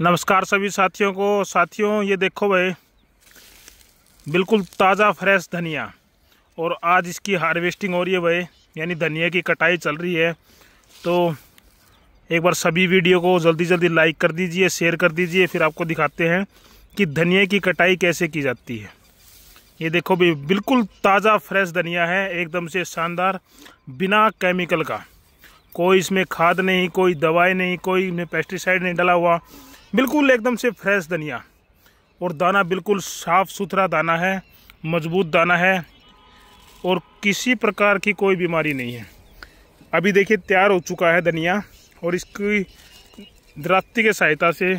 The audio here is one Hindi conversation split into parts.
नमस्कार सभी साथियों को साथियों ये देखो भाई बिल्कुल ताज़ा फ्रेश धनिया और आज इसकी हार्वेस्टिंग हो रही है भाई यानी धनिया की कटाई चल रही है तो एक बार सभी वीडियो को जल्दी जल्दी लाइक कर दीजिए शेयर कर दीजिए फिर आपको दिखाते हैं कि धनिया की कटाई कैसे की जाती है ये देखो भाई बिल्कुल ताज़ा फ्रेश धनिया है एकदम से शानदार बिना केमिकल का कोई इसमें खाद नहीं कोई दवाई नहीं कोई इसमें पेस्टिसाइड नहीं डला हुआ बिल्कुल एकदम से फ्रेश धनिया और दाना बिल्कुल साफ़ सुथरा दाना है मजबूत दाना है और किसी प्रकार की कोई बीमारी नहीं है अभी देखिए तैयार हो चुका है धनिया और इसकी दराती की सहायता से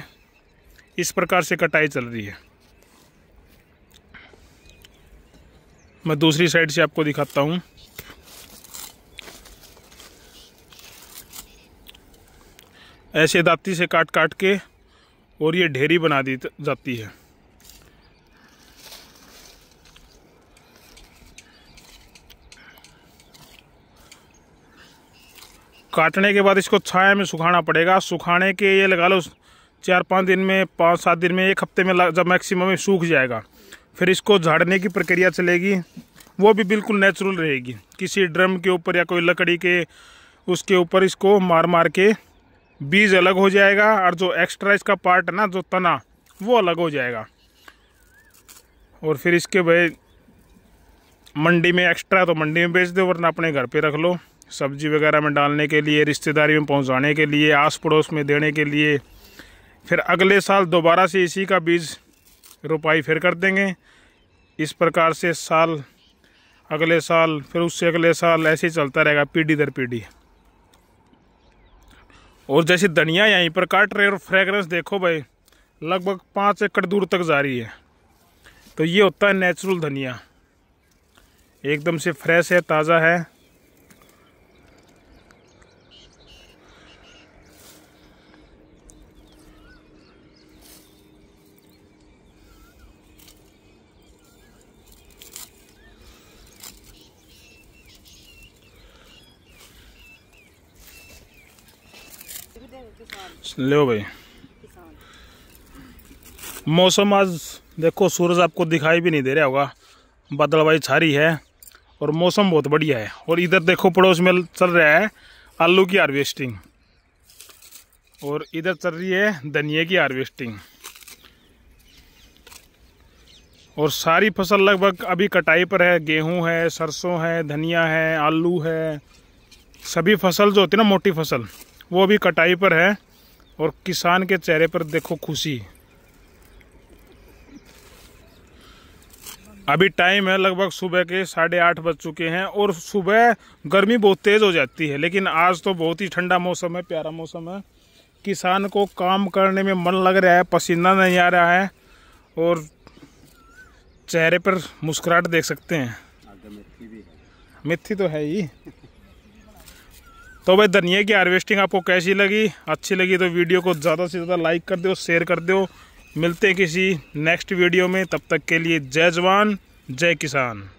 इस प्रकार से कटाई चल रही है मैं दूसरी साइड से आपको दिखाता हूँ ऐसे दाती से काट काट के और ये ढेरी बना दी जाती है काटने के बाद इसको छाया में सुखाना पड़ेगा सुखाने के ये लगा लो चार पाँच दिन में पाँच सात दिन में एक हफ्ते में जब मैक्सिमम में सूख जाएगा फिर इसको झाड़ने की प्रक्रिया चलेगी वो भी बिल्कुल नेचुरल रहेगी किसी ड्रम के ऊपर या कोई लकड़ी के उसके ऊपर इसको मार मार के बीज अलग हो जाएगा और जो एक्स्ट्रा इसका पार्ट है ना जो तना वो अलग हो जाएगा और फिर इसके भाई मंडी में एक्स्ट्रा तो मंडी में बेच दो वरना अपने घर पे रख लो सब्जी वगैरह में डालने के लिए रिश्तेदारी में पहुंचाने के लिए आस पड़ोस में देने के लिए फिर अगले साल दोबारा से इसी का बीज रोपाई फिर कर देंगे इस प्रकार से साल अगले साल फिर उससे अगले साल ऐसे ही चलता रहेगा पीढ़ी दर पीढ़ी और जैसे धनिया यहीं पर काट रहे और फ्रेगरेंस देखो भाई लगभग पाँच एकड़ दूर तक जा रही है तो ये होता है नेचुरल धनिया एकदम से फ्रेश है ताज़ा है लो भाई मौसम आज देखो सूरज आपको दिखाई भी नहीं दे रहा होगा बदलवाई छारी है और मौसम बहुत बढ़िया है और इधर देखो पड़ोस में चल रहा है आलू की हार्वेस्टिंग और इधर चल रही है धनिए की हार्वेस्टिंग और सारी फसल लगभग अभी कटाई पर है गेहूं है सरसों है धनिया है आलू है सभी फसल जो होती है ना मोटी फसल वो भी कटाई पर है और किसान के चेहरे पर देखो खुशी अभी टाइम है लगभग सुबह के साढ़े आठ बज चुके हैं और सुबह गर्मी बहुत तेज़ हो जाती है लेकिन आज तो बहुत ही ठंडा मौसम है प्यारा मौसम है किसान को काम करने में मन लग रहा है पसीना नहीं आ रहा है और चेहरे पर मुस्कुराहट देख सकते हैं मेथी तो है ही तो भाई धनिया की हार्वेस्टिंग आपको कैसी लगी अच्छी लगी तो वीडियो को ज़्यादा से ज़्यादा लाइक कर दो शेयर कर दो मिलते हैं किसी नेक्स्ट वीडियो में तब तक के लिए जय जवान जय किसान